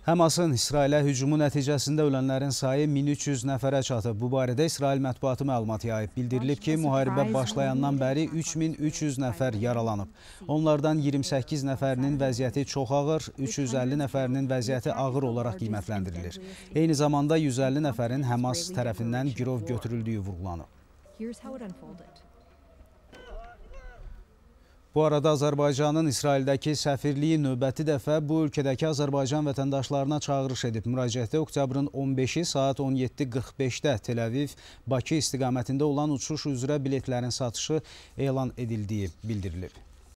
Həmasın İsrailə hücumu nəticəsində ölənlərin sayı 1300 nəfərə çatıb. Bu barədə İsrail mətbuatı məlumat yayıb. Bildirilib ki, müharibə başlayandan bəri 3300 nəfər yaralanıb. Onlardan 28 nəfərinin vəziyyəti çox ağır, 350 nəfərinin vəziyyəti ağır olaraq qiymətləndirilir. Eyni zamanda 150 nəfərin Həmas tərəfindən girov götürüldüyü vurğulanıb. Here's how it unfolded. Bu arada Azərbaycanın İsraildəki səfirliyi növbəti dəfə bu ölkədəki Azərbaycan vətəndaşlarına çağırış edib. Müraciətdə oktyabrın 15-i saat 17.45-də Tel-Aviv-Bakı istiqamətində olan uçuş üzrə biletlərin satışı elan edildiyi bildirilib.